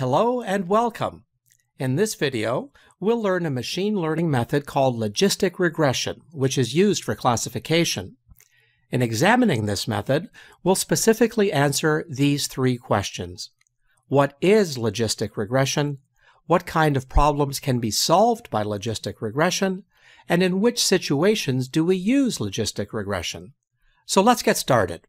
Hello and welcome. In this video, we'll learn a machine learning method called logistic regression, which is used for classification. In examining this method, we'll specifically answer these three questions. What is logistic regression? What kind of problems can be solved by logistic regression? And in which situations do we use logistic regression? So let's get started.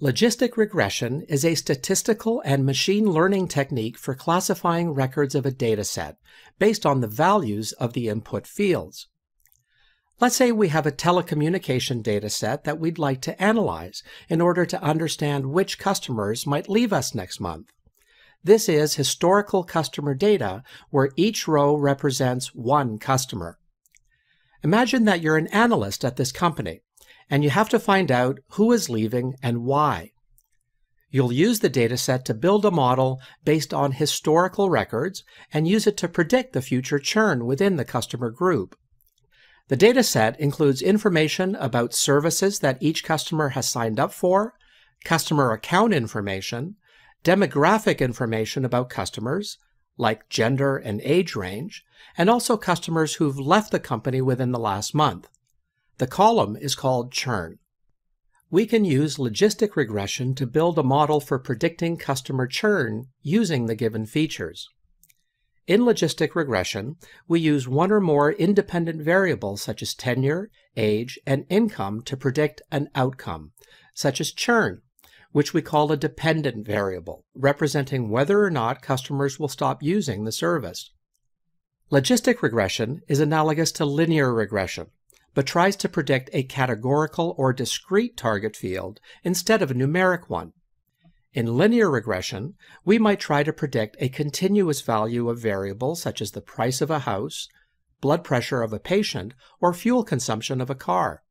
Logistic regression is a statistical and machine learning technique for classifying records of a dataset based on the values of the input fields. Let's say we have a telecommunication dataset that we'd like to analyze in order to understand which customers might leave us next month. This is historical customer data where each row represents one customer. Imagine that you're an analyst at this company and you have to find out who is leaving and why. You'll use the dataset to build a model based on historical records and use it to predict the future churn within the customer group. The dataset includes information about services that each customer has signed up for, customer account information, demographic information about customers, like gender and age range, and also customers who've left the company within the last month. The column is called churn. We can use logistic regression to build a model for predicting customer churn using the given features. In logistic regression, we use one or more independent variables such as tenure, age, and income to predict an outcome, such as churn, which we call a dependent variable, representing whether or not customers will stop using the service. Logistic regression is analogous to linear regression, but tries to predict a categorical or discrete target field instead of a numeric one. In linear regression, we might try to predict a continuous value of variables such as the price of a house, blood pressure of a patient, or fuel consumption of a car.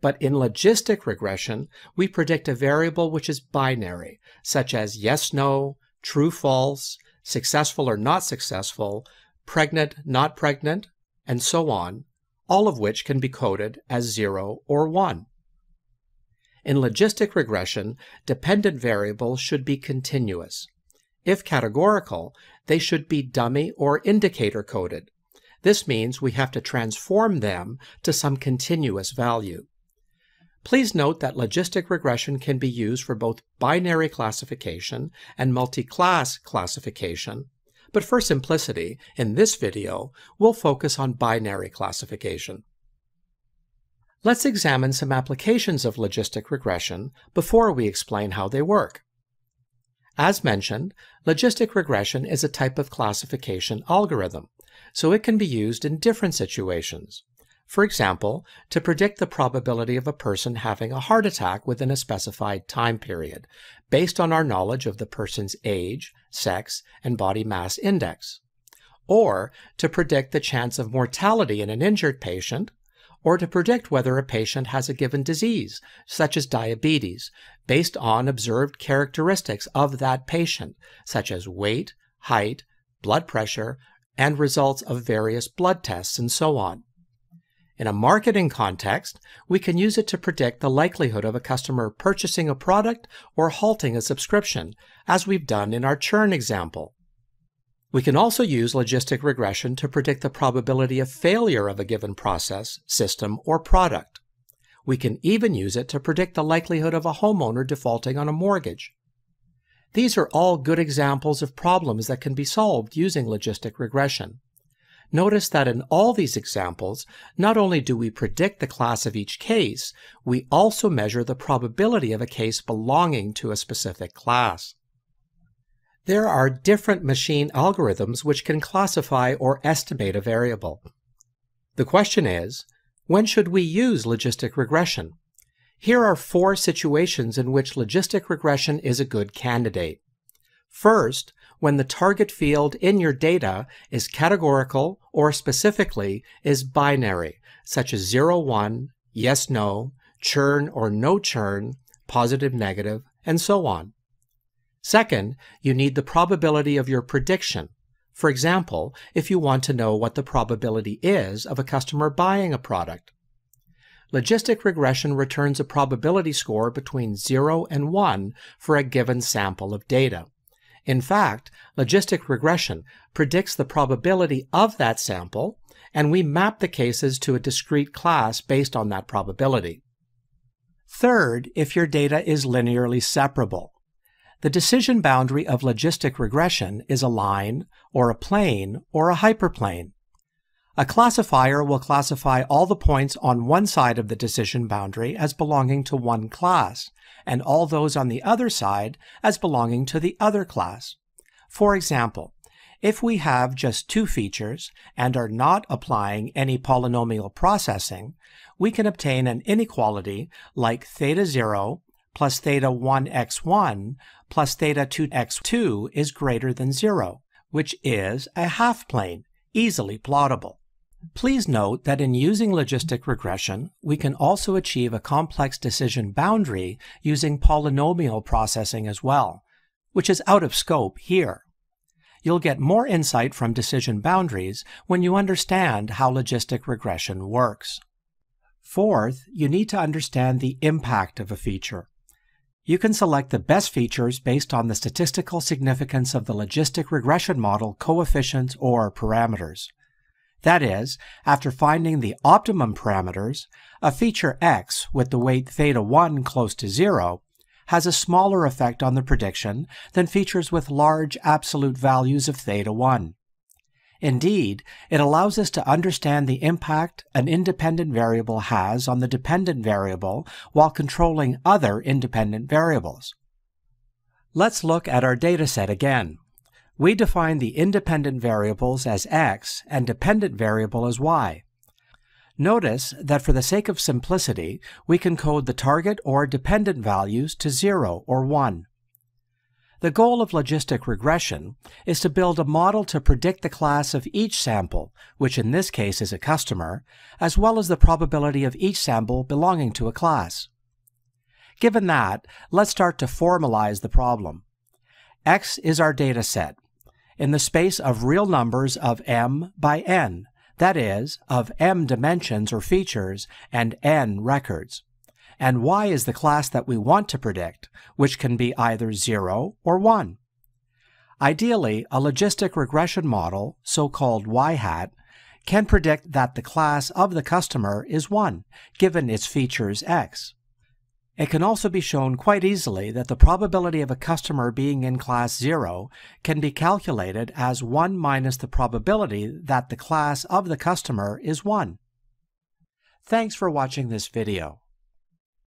But in logistic regression, we predict a variable which is binary, such as yes, no, true, false, successful or not successful, pregnant, not pregnant, and so on, all of which can be coded as 0 or 1. In logistic regression, dependent variables should be continuous. If categorical, they should be dummy or indicator coded. This means we have to transform them to some continuous value. Please note that logistic regression can be used for both binary classification and multi-class classification, but for simplicity, in this video, we'll focus on binary classification. Let's examine some applications of logistic regression before we explain how they work. As mentioned, logistic regression is a type of classification algorithm, so it can be used in different situations. For example, to predict the probability of a person having a heart attack within a specified time period, based on our knowledge of the person's age, sex, and body mass index. Or to predict the chance of mortality in an injured patient, or to predict whether a patient has a given disease, such as diabetes, based on observed characteristics of that patient, such as weight, height, blood pressure, and results of various blood tests, and so on. In a marketing context, we can use it to predict the likelihood of a customer purchasing a product or halting a subscription, as we've done in our churn example. We can also use logistic regression to predict the probability of failure of a given process, system, or product. We can even use it to predict the likelihood of a homeowner defaulting on a mortgage. These are all good examples of problems that can be solved using logistic regression. Notice that in all these examples, not only do we predict the class of each case, we also measure the probability of a case belonging to a specific class. There are different machine algorithms which can classify or estimate a variable. The question is, when should we use logistic regression? Here are four situations in which logistic regression is a good candidate. First, when the target field in your data is categorical or specifically is binary, such as 0, 1, yes, no, churn or no churn, positive, negative, and so on. Second, you need the probability of your prediction. For example, if you want to know what the probability is of a customer buying a product. Logistic regression returns a probability score between 0 and 1 for a given sample of data. In fact, logistic regression predicts the probability of that sample, and we map the cases to a discrete class based on that probability. Third, if your data is linearly separable. The decision boundary of logistic regression is a line, or a plane, or a hyperplane. A classifier will classify all the points on one side of the decision boundary as belonging to one class, and all those on the other side as belonging to the other class. For example, if we have just two features and are not applying any polynomial processing, we can obtain an inequality like theta 0 plus theta 1x1 plus theta 2x2 is greater than 0, which is a half plane, easily plottable. Please note that in using logistic regression, we can also achieve a complex decision boundary using polynomial processing as well, which is out of scope here. You'll get more insight from decision boundaries when you understand how logistic regression works. Fourth, you need to understand the impact of a feature. You can select the best features based on the statistical significance of the logistic regression model coefficients or parameters. That is, after finding the optimum parameters, a feature x with the weight theta 1 close to 0 has a smaller effect on the prediction than features with large absolute values of theta 1. Indeed, it allows us to understand the impact an independent variable has on the dependent variable while controlling other independent variables. Let's look at our dataset again we define the independent variables as x and dependent variable as y. Notice that for the sake of simplicity, we can code the target or dependent values to 0 or 1. The goal of logistic regression is to build a model to predict the class of each sample, which in this case is a customer, as well as the probability of each sample belonging to a class. Given that, let's start to formalize the problem. X is our data set, in the space of real numbers of m by n, that is, of m dimensions or features and n records. And y is the class that we want to predict, which can be either 0 or 1. Ideally, a logistic regression model, so-called y-hat, can predict that the class of the customer is 1, given its features x. It can also be shown quite easily that the probability of a customer being in class 0 can be calculated as 1 minus the probability that the class of the customer is 1. Thanks for watching this video.